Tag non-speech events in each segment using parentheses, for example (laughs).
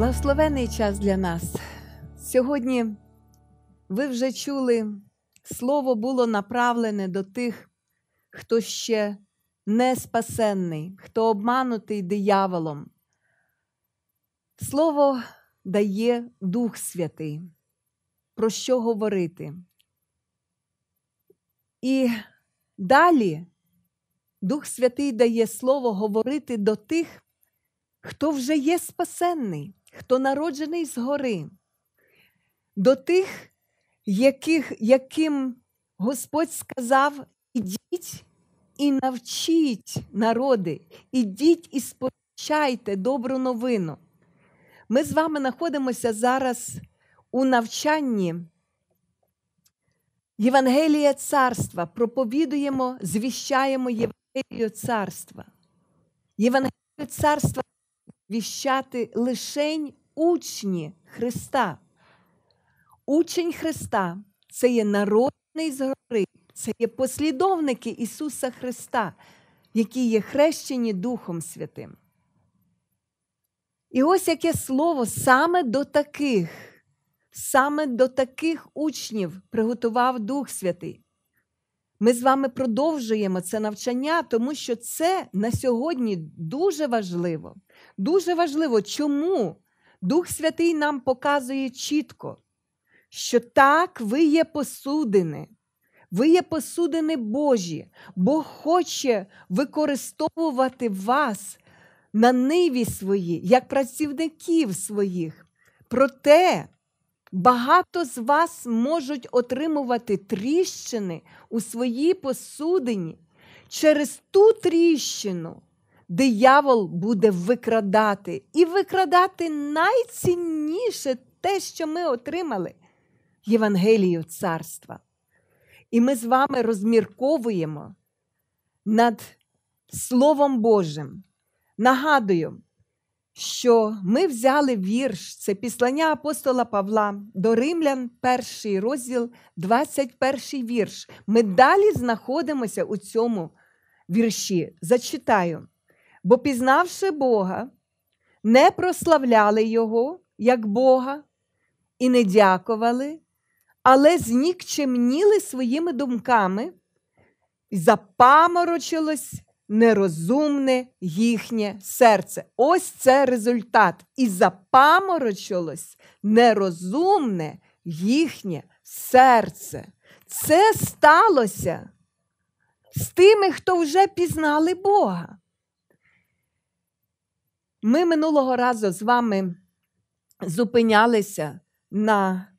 Благословений час для нас. Сьогодні ви вже чули, слово було направлене до тих, хто ще не спасенний, хто обманутий дияволом. Слово дає Дух Святий, про що говорити. І далі Дух Святий дає Слово говорити до тих, хто вже є спасенний хто народжений згори, до тих, яких, яким Господь сказав: ідіть і навчіть народи, ідіть і сповіщайте добру новину. Ми з вами знаходимося зараз у навчанні. Євангелія царства проповідуємо, звіщаємо Євангелію царства. Євангелію царства віщати лишень учні Христа. Учень Христа це є народний згори, це є послідовники Ісуса Христа, які є хрещені Духом Святим. І ось яке слово саме до таких, саме до таких учнів приготував Дух Святий. Ми з вами продовжуємо це навчання, тому що це на сьогодні дуже важливо. Дуже важливо, чому Дух Святий нам показує чітко, що так, ви є посудини, ви є посудини Божі, Бог хоче використовувати вас на ниві свої, як працівників своїх. Проте Багато з вас можуть отримувати тріщини у своїй посудині. Через ту тріщину диявол буде викрадати і викрадати найцінніше те, що ми отримали Євангелію царства. І ми з вами розмірковуємо над Словом Божим. нагадуємо, що ми взяли вірш, це післання апостола Павла до Римлян, перший розділ, 21 вірш. Ми далі знаходимося у цьому вірші. Зачитаю. Бо, пізнавши Бога, не прославляли Його як Бога і не дякували, але знікчемніли своїми думками, і запаморочилось нерозумне їхнє серце. Ось це результат. І запаморочилось нерозумне їхнє серце. Це сталося з тими, хто вже пізнали Бога. Ми минулого разу з вами зупинялися на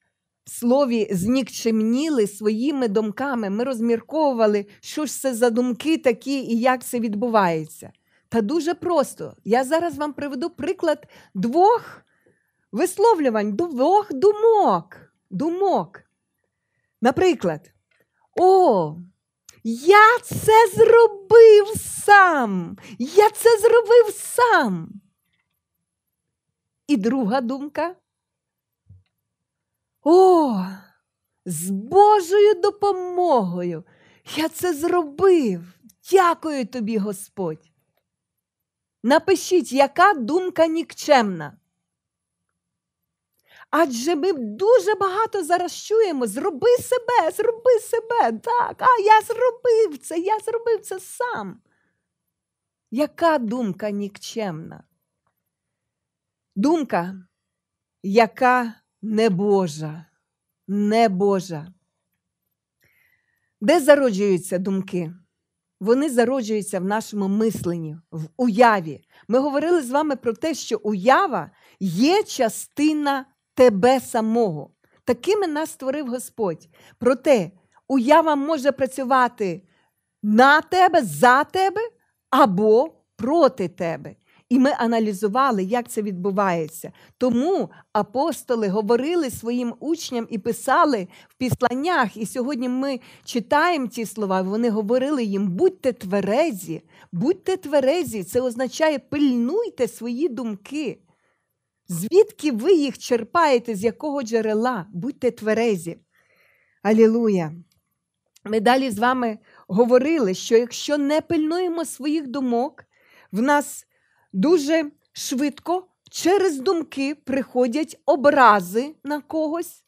слові знікчемніли своїми думками. Ми розмірковували, що ж це за думки такі і як це відбувається. Та дуже просто. Я зараз вам приведу приклад двох висловлювань, двох думок. думок. Наприклад, о, я це зробив сам! Я це зробив сам. І друга думка о, з Божою допомогою я це зробив. Дякую тобі, Господь. Напишіть, яка думка нікчемна. Адже ми дуже багато зараз чуємо: зроби себе, зроби себе. Так, а я зробив це, я зробив це сам. Яка думка нікчемна? Думка, яка небожа, небожа. Де зароджуються думки? Вони зароджуються в нашому мисленні, в уяві. Ми говорили з вами про те, що уява є частина тебе самого. Такими нас створив Господь. Проте уява може працювати на тебе, за тебе або проти тебе. І ми аналізували, як це відбувається. Тому апостоли говорили своїм учням і писали в післаннях. І сьогодні ми читаємо ці слова. Вони говорили їм: будьте тверезі, будьте тверезі. Це означає, пильнуйте свої думки. Звідки ви їх черпаєте, з якого джерела? Будьте тверезі. Алілуя! Ми далі з вами говорили, що якщо не пильнуємо своїх думок, в нас дуже швидко через думки приходять образи на когось,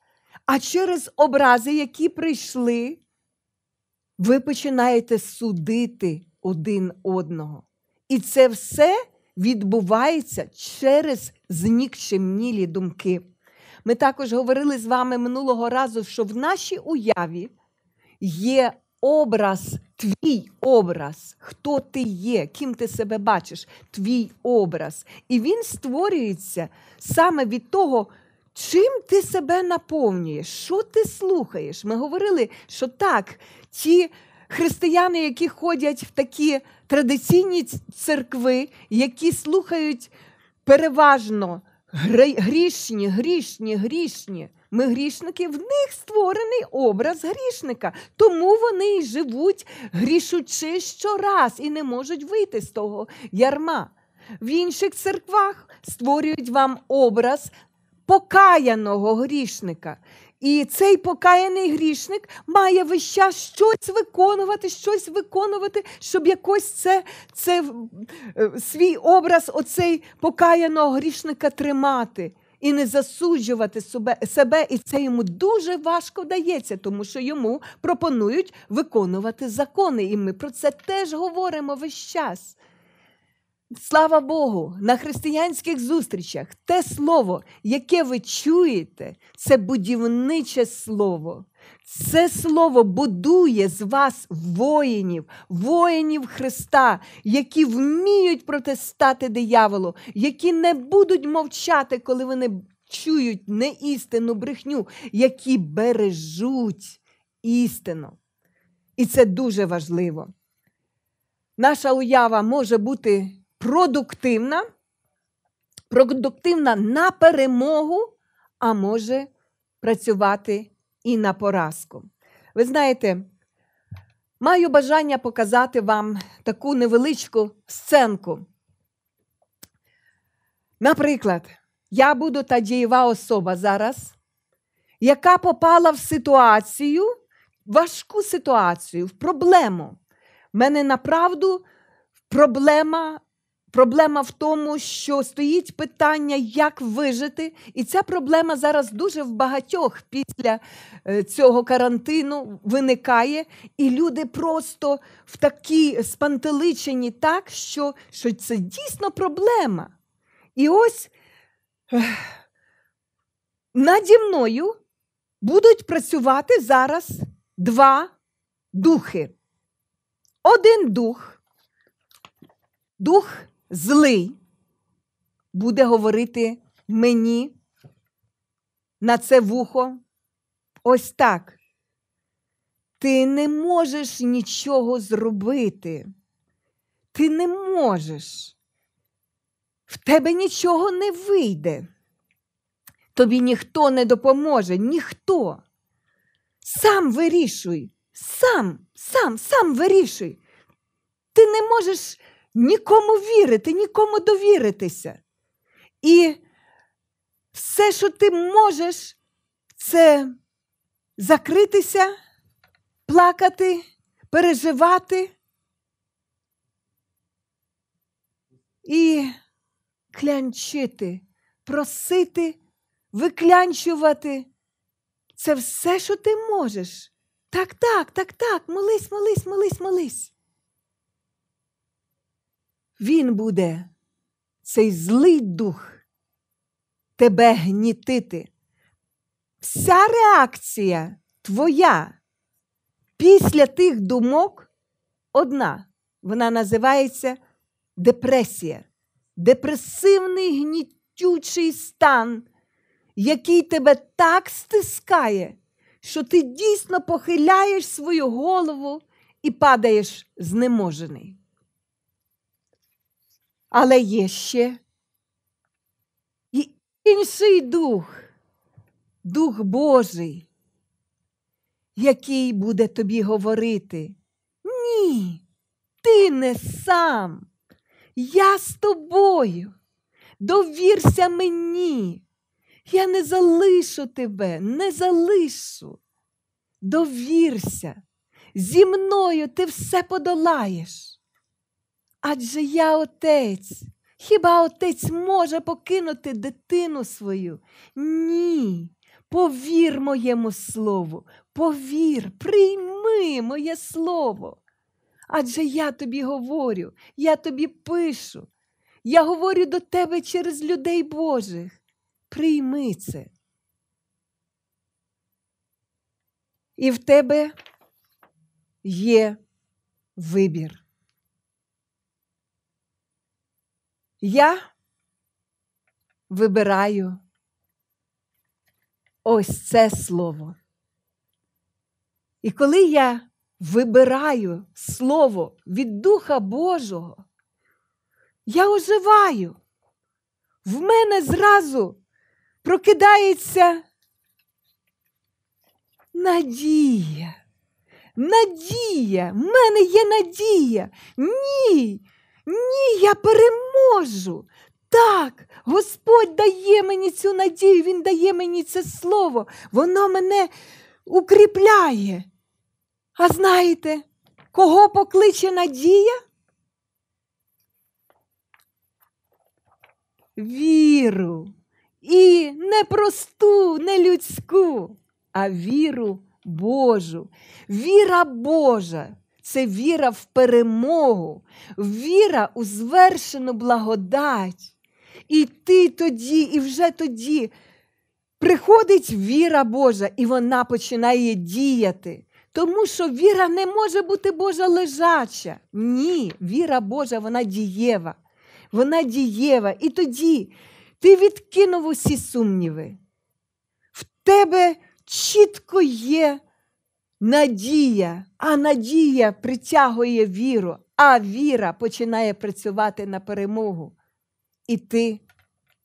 а через образи, які прийшли, ви починаєте судити один одного. І це все відбувається через знікчемнілі думки. Ми також говорили з вами минулого разу, що в нашій уяві є образ Твій образ, хто ти є, ким ти себе бачиш, твій образ. І він створюється саме від того, чим ти себе наповнюєш, що ти слухаєш. Ми говорили, що так, ті християни, які ходять в такі традиційні церкви, які слухають переважно. Грішні, грішні, грішні. Ми грішники, в них створений образ грішника. Тому вони й живуть, грішучи щораз і не можуть вийти з того ярма. В інших церквах створюють вам образ покаяного грішника. І цей покаяний грішник має весь час щось виконувати, щось виконувати, щоб якось це це е, свій образ оцей покаяного грішника тримати і не засуджувати себе, себе. І це йому дуже важко вдається, тому що йому пропонують виконувати закони. І ми про це теж говоримо весь час. Слава Богу, на християнських зустрічах те слово, яке ви чуєте, це будівниче слово. Це слово будує з вас воїнів, воїнів Христа, які вміють протистати дияволу, які не будуть мовчати, коли вони чують неістину брехню, які бережуть істину. І це дуже важливо. Наша уява може бути продуктивна, продуктивна на перемогу, а може працювати і на поразку. Ви знаєте, маю бажання показати вам таку невеличку сценку. Наприклад, я буду та дієва особа зараз, яка попала в ситуацію, важку ситуацію, в проблему. В мене направду проблема Проблема в тому, що стоїть питання, як вижити, і ця проблема зараз дуже в багатьох після е, цього карантину виникає, і люди просто в такій спантеличені так, що, що це дійсно проблема. І ось наді мною будуть працювати зараз два духи. Один дух, дух злий буде говорити мені на це вухо ось так. Ти не можеш нічого зробити. Ти не можеш. В тебе нічого не вийде. Тобі ніхто не допоможе, ніхто. Сам вирішуй, сам, сам, сам вирішуй. Ти не можеш нікому вірити, нікому довіритися. І все, що ти можеш, це закритися, плакати, переживати. І клянчити, просити, виклянчувати. Це все, що ти можеш. Так, так, так, так, молись, молись, молись, молись. Він буде, цей злий дух, тебе гнітити. Вся реакція твоя після тих думок одна. Вона називається депресія, депресивний гнітючий стан, який тебе так стискає, що ти дійсно похиляєш свою голову і падаєш знеможений. Але є ще і інший дух, Дух Божий, який буде тобі говорити. Ні, ти не сам. Я з тобою. Довірся мені. Я не залишу тебе, не залишу. Довірся. Зі мною ти все подолаєш. Адже я отець. Хіба отець може покинути дитину свою? Ні. Повір моєму слову, повір, прийми моє слово. Адже я тобі говорю, я тобі пишу, я говорю до тебе через людей Божих. Прийми це. І в тебе є вибір. Я вибираю ось це слово. І коли я вибираю слово від Духа Божого, я оживаю. В мене зразу прокидається надія. Надія, в мене є надія. Ні, ні, я переможу. Так, Господь дає мені цю надію, Він дає мені це слово, воно мене укріпляє. А знаєте, кого покличе надія? Віру і не просту, не людську, а віру Божу, віра Божа це віра в перемогу, віра у звершену благодать. І ти тоді, і вже тоді приходить віра Божа, і вона починає діяти. Тому що віра не може бути Божа лежача. Ні, віра Божа, вона дієва. Вона дієва. І тоді ти відкинув усі сумніви. В тебе чітко є Надія, а надія притягує віру, а віра починає працювати на перемогу. І ти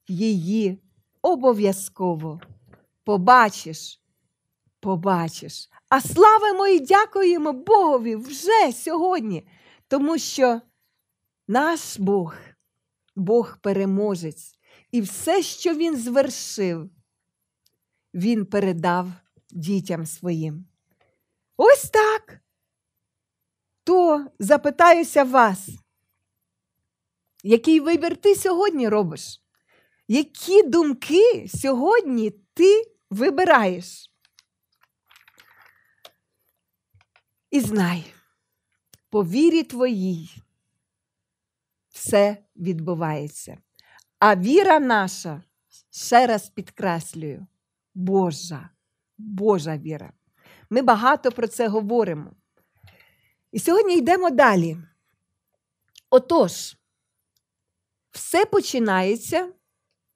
її обов'язково побачиш, побачиш. А славимо і дякуємо Богові вже сьогодні, тому що наш Бог, Бог переможець, і все, що Він звершив, Він передав дітям своїм. Ось так. То запитаюся вас, який вибір ти сьогодні робиш? Які думки сьогодні ти вибираєш? І знай, по вірі твоїй все відбувається. А віра наша, ще раз підкреслюю, Божа, Божа віра. Ми багато про це говоримо. І сьогодні йдемо далі. Отож, все починається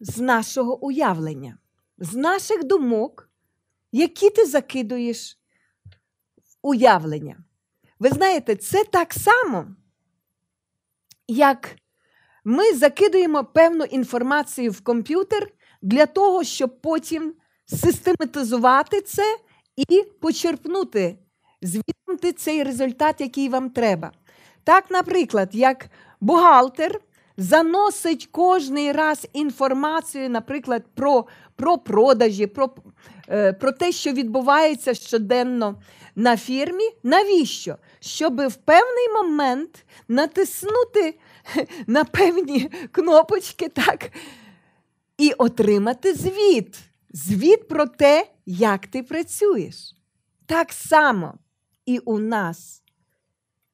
з нашого уявлення, з наших думок, які ти закидуєш в уявлення. Ви знаєте, це так само, як ми закидуємо певну інформацію в комп'ютер для того, щоб потім систематизувати це і почерпнути звідти цей результат, який вам треба. Так, наприклад, як бухгалтер заносить кожний раз інформацію, наприклад, про про продажі, про, е, про те, що відбувається щоденно на фірмі. Навіщо? Щоб в певний момент натиснути (laughs) на певні кнопочки, так, і отримати звіт звіт про те, як ти працюєш. Так само і у нас.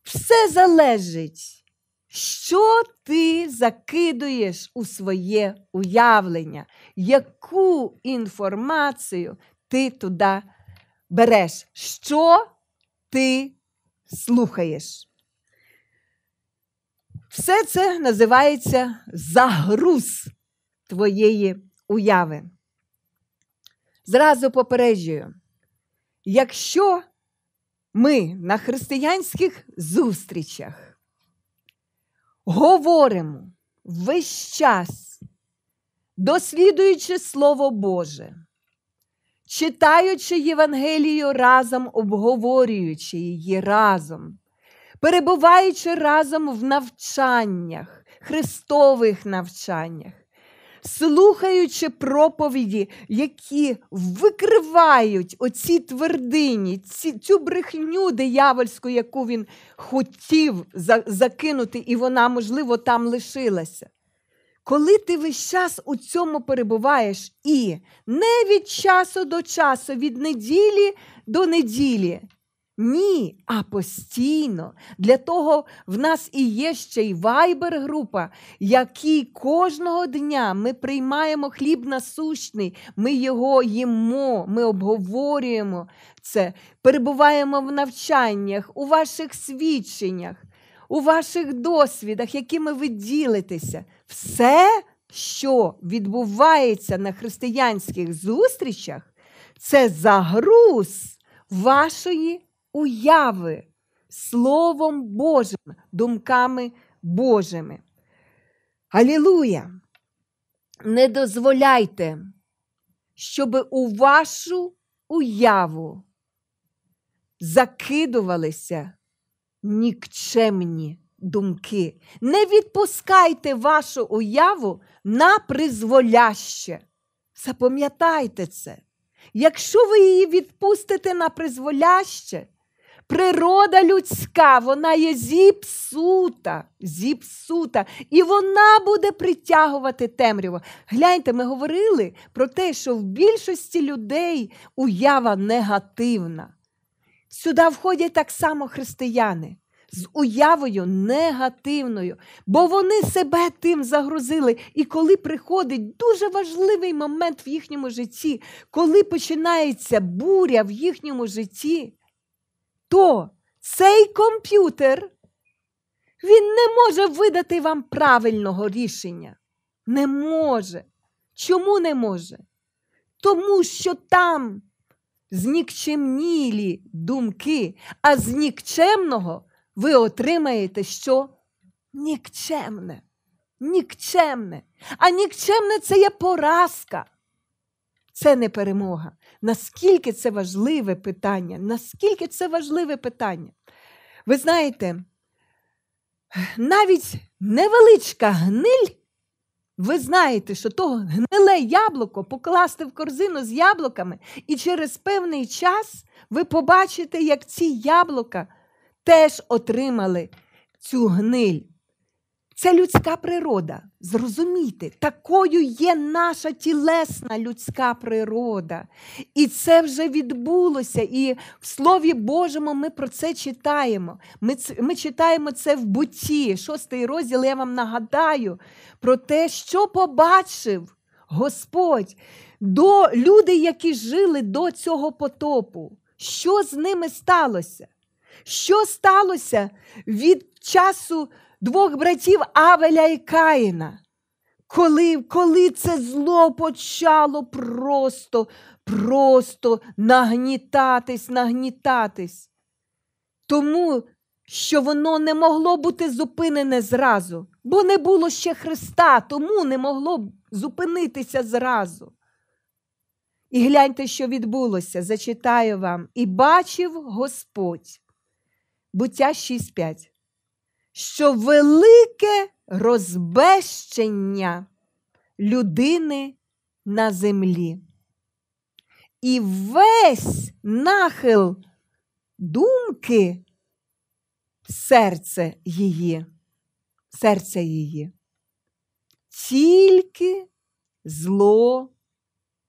Все залежить, що ти закидуєш у своє уявлення, яку інформацію ти туди береш, що ти слухаєш. Все це називається загруз твоєї уяви. Зразу попереджую, якщо ми на християнських зустрічах говоримо весь час, дослідуючи Слово Боже, читаючи Євангелію разом, обговорюючи її разом, перебуваючи разом в навчаннях, христових навчаннях, слухаючи проповіді, які викривають оці твердині, ці, цю брехню диявольську, яку він хотів закинути, і вона, можливо, там лишилася. Коли ти весь час у цьому перебуваєш і не від часу до часу, від неділі до неділі, ні, а постійно. Для того в нас і є ще й вайбер-група, якій кожного дня ми приймаємо хліб насущний, ми його їмо, ми обговорюємо це, перебуваємо в навчаннях, у ваших свідченнях, у ваших досвідах, якими ви ділитеся. Все, що відбувається на християнських зустрічах, це загруз вашої уяви Словом Божим, думками Божими. Алілуя! Не дозволяйте, щоб у вашу уяву закидувалися нікчемні думки. Не відпускайте вашу уяву на призволяще. Запам'ятайте це. Якщо ви її відпустите на призволяще, Природа людська, вона є зіпсута, зіпсута, і вона буде притягувати темряву. Гляньте, ми говорили про те, що в більшості людей уява негативна. Сюди входять так само християни. З уявою негативною, бо вони себе тим загрузили. І коли приходить дуже важливий момент в їхньому житті, коли починається буря в їхньому житті, то цей комп'ютер він не може видати вам правильного рішення. Не може. Чому не може? Тому що там знікчемнілі думки, а з нікчемного ви отримаєте що? Нікчемне. Нікчемне. А нікчемне це є поразка. Це не перемога. Наскільки це важливе питання? Наскільки це важливе питання? Ви знаєте, навіть невеличка гниль, ви знаєте, що то гниле яблуко покласти в корзину з яблуками, і через певний час ви побачите, як ці яблука теж отримали цю гниль. Це людська природа. Зрозумійте, такою є наша тілесна людська природа. І це вже відбулося. І в Слові Божому ми про це читаємо. Ми ми читаємо це в буті, шостий розділ. Я вам нагадаю про те, що побачив Господь до люди, які жили до цього потопу. Що з ними сталося? Що сталося від часу? двох братів Авеля і Каїна. Коли коли це зло почало просто, просто нагнітатись, нагнітатись, тому що воно не могло бути зупинене зразу, бо не було ще Христа, тому не могло зупинитися зразу. І гляньте, що відбулося, зачитаю вам, і бачив Господь. Буття 6.5 що велике розбещення людини на землі. І весь нахил думки серце її, серце її. Тільки зло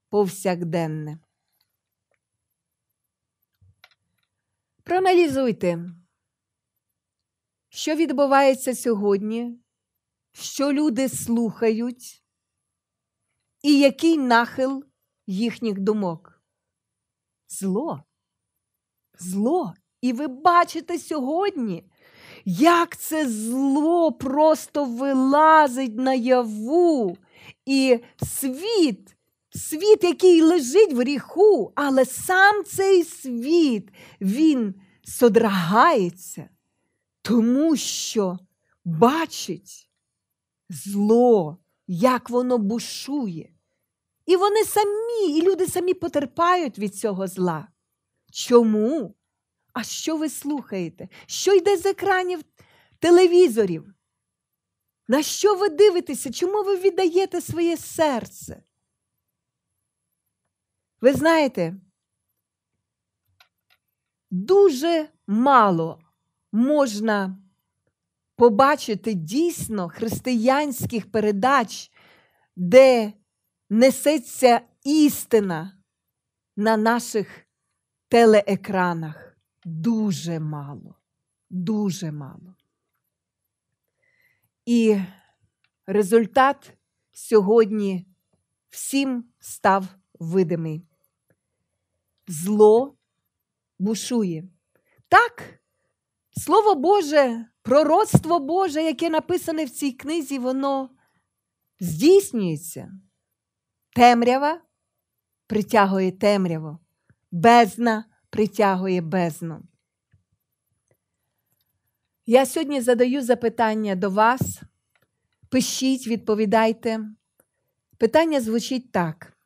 повсякденне. Проаналізуйте що відбувається сьогодні, що люди слухають, і який нахил їхніх думок? Зло. Зло. І ви бачите сьогодні, як це зло просто вилазить наяву. І світ, світ, який лежить в ріху, але сам цей світ, він содрагається тому що бачить зло, як воно бушує. І вони самі, і люди самі потерпають від цього зла. Чому? А що ви слухаєте? Що йде з екранів телевізорів? На що ви дивитеся? Чому ви віддаєте своє серце? Ви знаєте, дуже мало можна побачити дійсно християнських передач, де несеться істина на наших телеекранах. Дуже мало, дуже мало. І результат сьогодні всім став видимий. Зло бушує. Так, Слово Боже, пророцтво Боже, яке написане в цій книзі, воно здійснюється. Темрява притягує темряву, бездна притягує бездну. Я сьогодні задаю запитання до вас. Пишіть, відповідайте. Питання звучить так.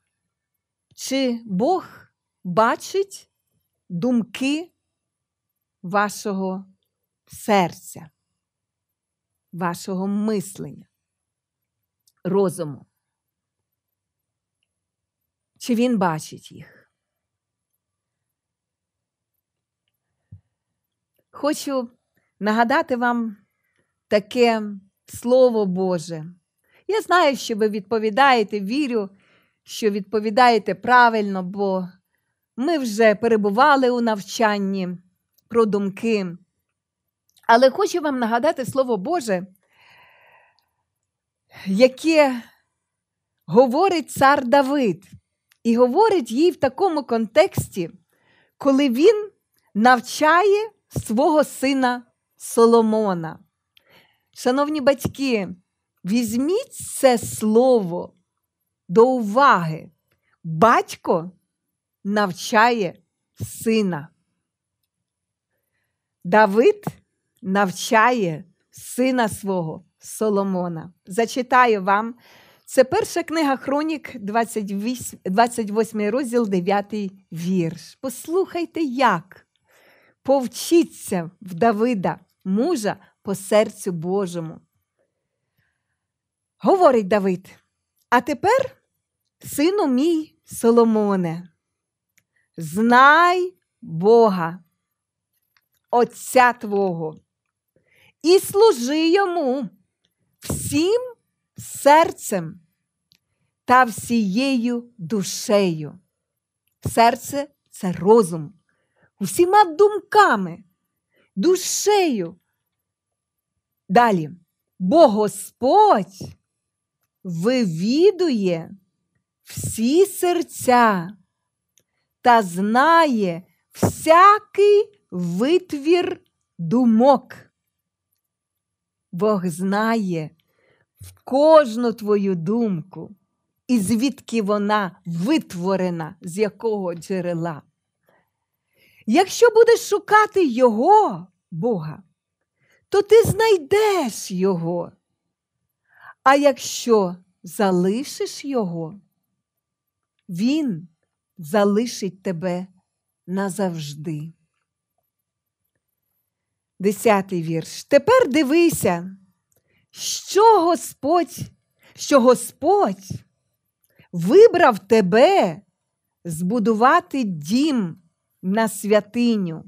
Чи Бог бачить думки вашого серця, вашого мислення, розуму. Чи він бачить їх? Хочу нагадати вам таке слово Боже. Я знаю, що ви відповідаєте, вірю, що відповідаєте правильно, бо ми вже перебували у навчанні про думки але хочу вам нагадати Слово Боже, яке говорить цар Давид, і говорить їй в такому контексті, коли він навчає свого сина Соломона. Шановні батьки, візьміть це слово до уваги. Батько навчає сина. Давид навчає сина свого Соломона. Зачитаю вам. Це перша книга Хронік, 28, розділ, 9 вірш. Послухайте, як повчиться в Давида, мужа по серцю Божому. Говорить Давид. А тепер, сину мій Соломоне, знай Бога, Отця Твого, і служи йому всім серцем та всією душею. Серце це розум, усіма думками, душею. Далі, бо Господь вивідує всі серця та знає всякий витвір думок. Бог знає в кожну твою думку, і звідки вона витворена, з якого джерела. Якщо будеш шукати Його, Бога, то ти знайдеш Його. А якщо залишиш Його, Він залишить тебе назавжди. Десятий вірш. Тепер дивися, що Господь, що Господь вибрав тебе збудувати дім на святиню.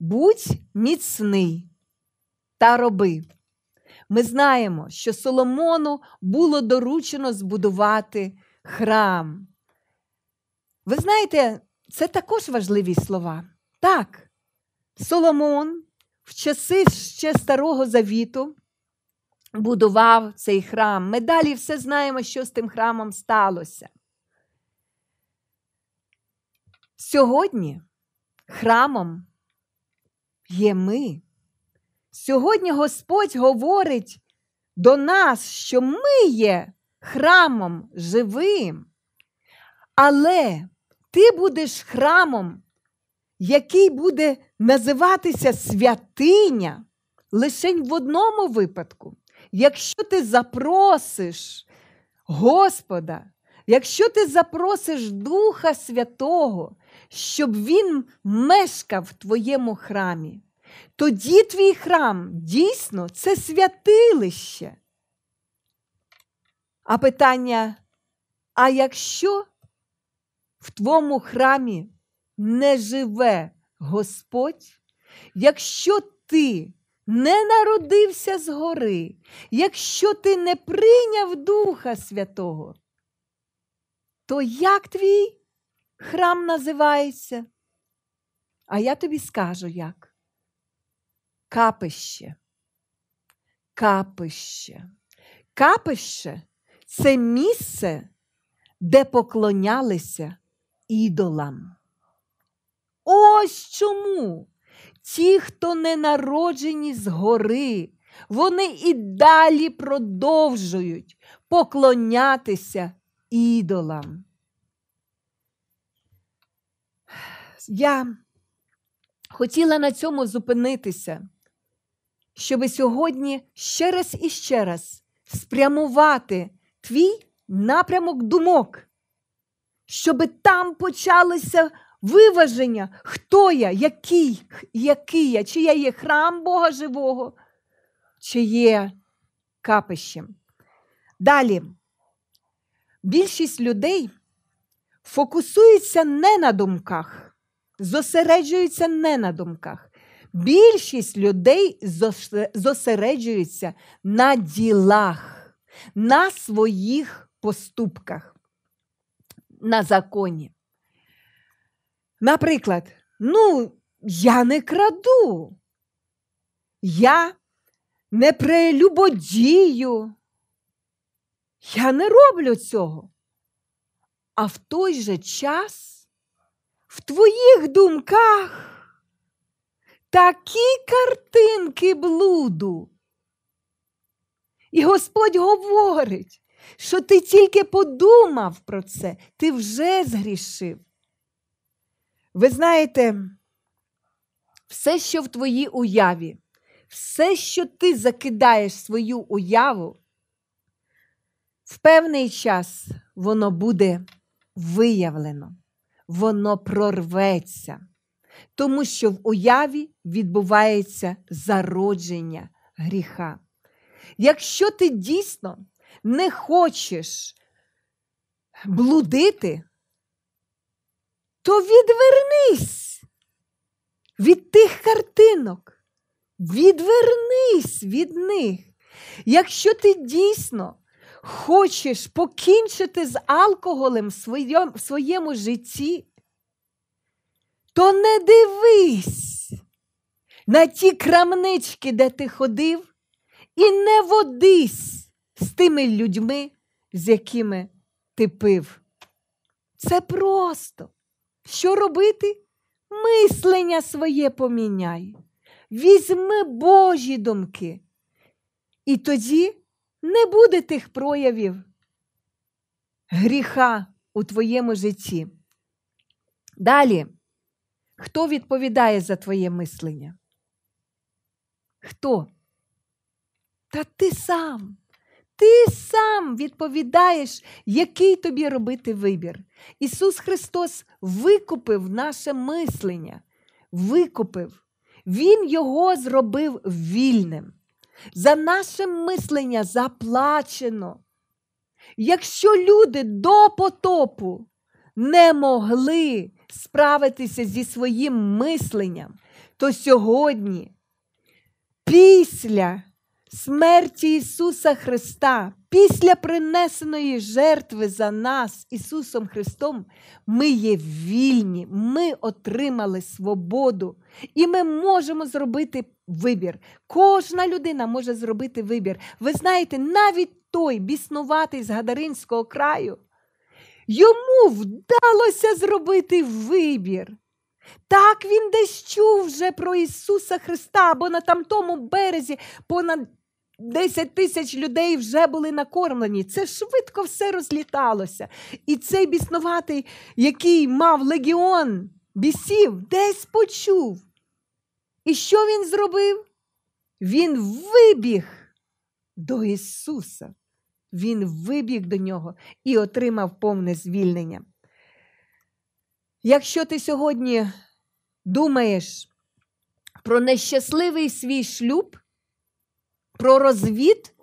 Будь міцний та роби. Ми знаємо, що Соломону було доручено збудувати храм. Ви знаєте, це також важливі слова. Так. Соломон в часи ще Старого Завіту будував цей храм. Ми далі все знаємо, що з тим храмом сталося. Сьогодні храмом є ми. Сьогодні Господь говорить до нас, що ми є храмом живим, але ти будеш храмом який буде називатися святиня лишень в одному випадку. Якщо ти запросиш Господа, якщо ти запросиш Духа Святого, щоб Він мешкав в твоєму храмі, тоді твій храм дійсно це святилище. А питання, а якщо в твоєму храмі не живе Господь, якщо ти не народився згори, якщо ти не прийняв Духа Святого, то як твій храм називається? А я тобі скажу як? Капище. Капище. Капище це місце, де поклонялися ідолам. Ось чому ті, хто не народжені згори, вони і далі продовжують поклонятися ідолам. Я хотіла на цьому зупинитися, щоби сьогодні ще раз і ще раз спрямувати твій напрямок думок, щоби там почалися виваження, хто я, який, який я, чи я є храм Бога Живого, чи є капищем. Далі. Більшість людей фокусуються не на думках, зосереджуються не на думках. Більшість людей зосереджуються на ділах, на своїх поступках, на законі. Наприклад, ну, я не краду, я не прелюбодію, я не роблю цього. А в той же час в твоїх думках такі картинки блуду. І Господь говорить, що ти тільки подумав про це, ти вже згрішив. Ви знаєте, все, що в твоїй уяві, все, що ти закидаєш свою уяву, в певний час воно буде виявлено, воно прорветься, тому що в уяві відбувається зародження гріха. Якщо ти дійсно не хочеш блудити, то відвернись від тих картинок. Відвернись від них. Якщо ти дійсно хочеш покінчити з алкоголем в своєму, житті, то не дивись на ті крамнички, де ти ходив, і не водись з тими людьми, з якими ти пив. Це просто. Що робити? Мислення своє поміняй. Візьми Божі думки. І тоді не буде тих проявів гріха у твоєму житті. Далі, хто відповідає за твоє мислення? Хто? Та ти сам. Ти сам відповідаєш, який тобі робити вибір. Ісус Христос викупив наше мислення, викупив. Він його зробив вільним. За наше мислення заплачено. Якщо люди до потопу не могли справитися зі своїм мисленням, то сьогодні, після смерті Ісуса Христа, після принесеної жертви за нас Ісусом Христом, ми є вільні, ми отримали свободу, і ми можемо зробити вибір. Кожна людина може зробити вибір. Ви знаєте, навіть той біснуватий з Гадаринського краю. Йому вдалося зробити вибір. Так він десь чув вже про Ісуса Христа, бо на тамтому березі понад 10 тисяч людей вже були накормлені. Це швидко все розліталося. І цей біснуватий, який мав легіон бісів, десь почув. І що він зробив? Він вибіг до Ісуса. Він вибіг до нього і отримав повне звільнення. Якщо ти сьогодні думаєш про нещасливий свій шлюб, про розвід,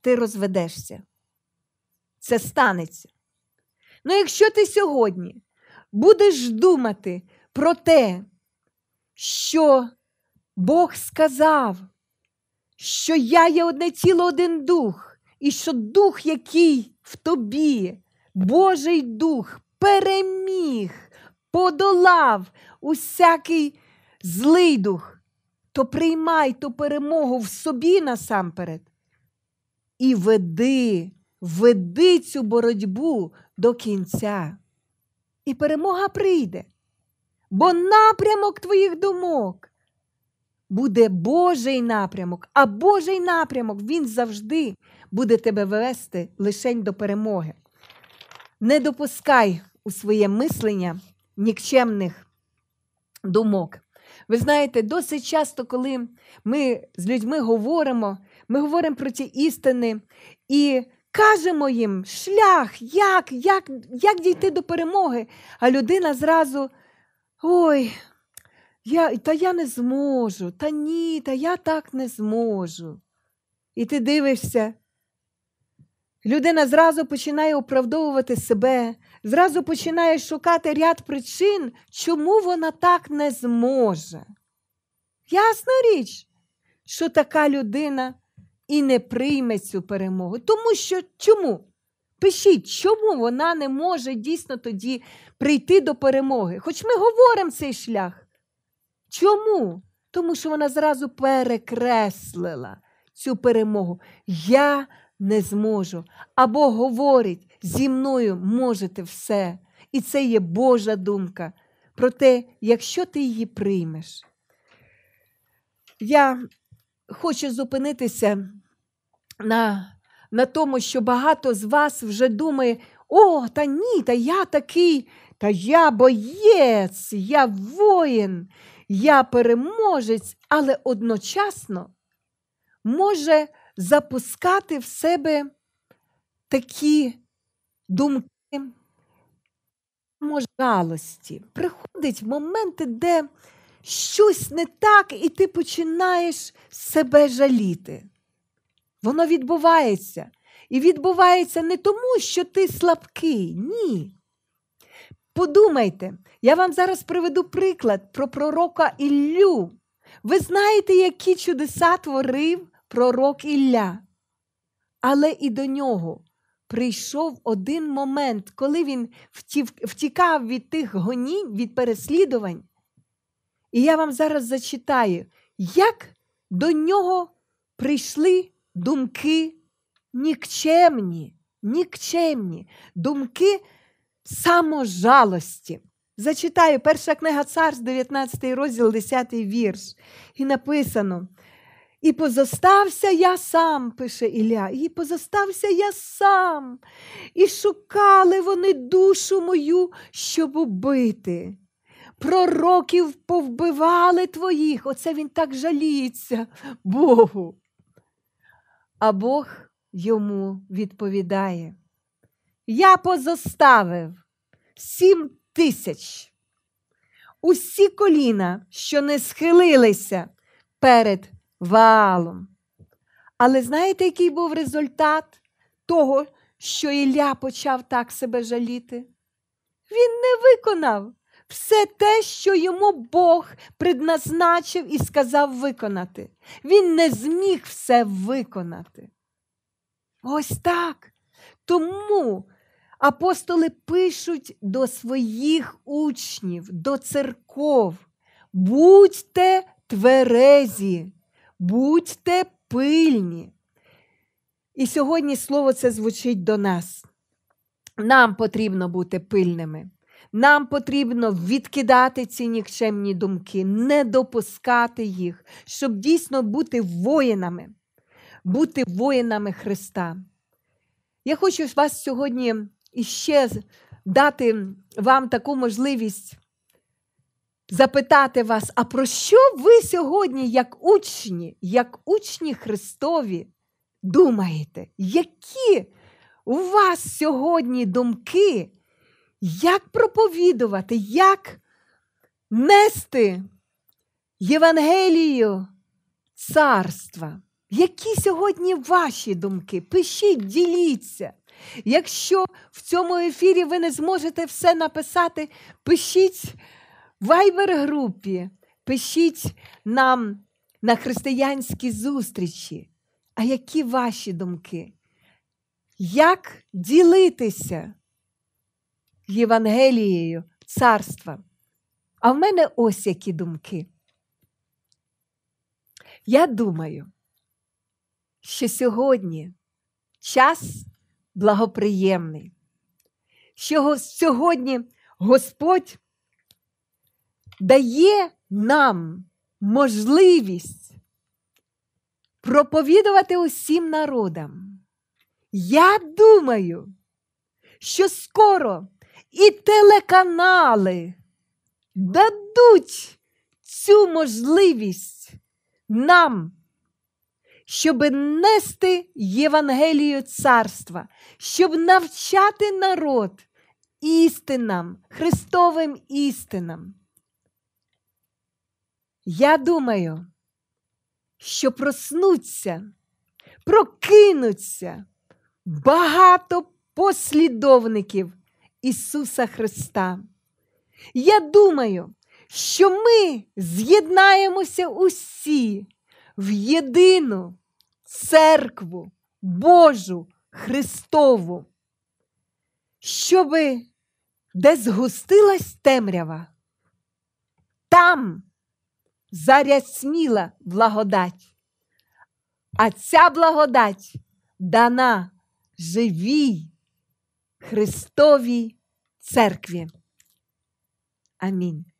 ти розведешся. Це станеться. Ну, якщо ти сьогодні будеш думати про те, що Бог сказав, що я є одне тіло, один дух, і що дух, який в тобі, Божий дух, переміг, подолав усякий злий дух то приймай ту перемогу в собі насамперед і веди, веди цю боротьбу до кінця. І перемога прийде, бо напрямок твоїх думок буде Божий напрямок, а Божий напрямок Він завжди буде тебе вести лишень до перемоги. Не допускай у своє мислення нікчемних думок. Ви знаєте, досить часто, коли ми з людьми говоримо, ми говоримо про ті істини і кажемо їм шлях, як, як, як дійти до перемоги, а людина зразу. Ой, я, та я не зможу, та ні, та я так не зможу. І ти дивишся. Людина зразу починає оправдовувати себе, зразу починаєш шукати ряд причин, чому вона так не зможе. Ясна річ, що така людина і не прийме цю перемогу. Тому що чому? Пишіть, чому вона не може дійсно тоді прийти до перемоги. Хоч ми говоримо цей шлях. Чому? Тому що вона зразу перекреслила цю перемогу. Я не зможу. Або говорить, зі мною можете все. І це є Божа думка. про те, якщо ти її приймеш, я хочу зупинитися на на тому, що багато з вас вже думає, о, та ні, та я такий, та я боєць, я воїн, я переможець, але одночасно може запускати в себе такі думки жалості. Приходить моменти, де щось не так, і ти починаєш себе жаліти. Воно відбувається. І відбувається не тому, що ти слабкий. Ні. Подумайте, я вам зараз приведу приклад про пророка Іллю. Ви знаєте, які чудеса творив пророк Ілля. Але і до нього прийшов один момент, коли він втікав від тих гонінь, від переслідувань. І я вам зараз зачитаю, як до нього прийшли думки нікчемні, нікчемні, думки саможалості. Зачитаю перша книга Царств, 19 розділ, 10 вірш. І написано: і позостався я сам, пише Ілля, і позостався я сам, і шукали вони душу мою, щоб убити. Пророків повбивали твоїх. Оце він так жаліється Богу. А Бог йому відповідає. Я позоставив сім тисяч. Усі коліна, що не схилилися перед валом. Але знаєте, який був результат того, що Ілля почав так себе жаліти? Він не виконав все те, що йому Бог предназначив і сказав виконати. Він не зміг все виконати. Ось так. Тому апостоли пишуть до своїх учнів, до церков. Будьте тверезі будьте пильні. І сьогодні слово це звучить до нас. Нам потрібно бути пильними. Нам потрібно відкидати ці нікчемні думки, не допускати їх, щоб дійсно бути воїнами, бути воїнами Христа. Я хочу вас сьогодні іще дати вам таку можливість запитати вас, а про що ви сьогодні, як учні, як учні Христові, думаєте? Які у вас сьогодні думки, як проповідувати, як нести Євангелію царства? Які сьогодні ваші думки? Пишіть, діліться. Якщо в цьому ефірі ви не зможете все написати, пишіть вайбер-групі, пишіть нам на християнські зустрічі. А які ваші думки? Як ділитися Євангелією царства? А в мене ось які думки. Я думаю, що сьогодні час благоприємний, що сьогодні Господь дає нам можливість проповідувати усім народам. Я думаю, що скоро і телеканали дадуть цю можливість нам. Щоб нести Євангелію царства, щоб навчати народ істинам, Христовим істинам. Я думаю, що проснуться, прокинуться багато послідовників Ісуса Христа. Я думаю, що ми з'єднаємося усі в єдину церкву Божу Христову, щоби де згустилась темрява. Там зарясніла благодать. А ця благодать дана живій Христовій церкві. Амінь.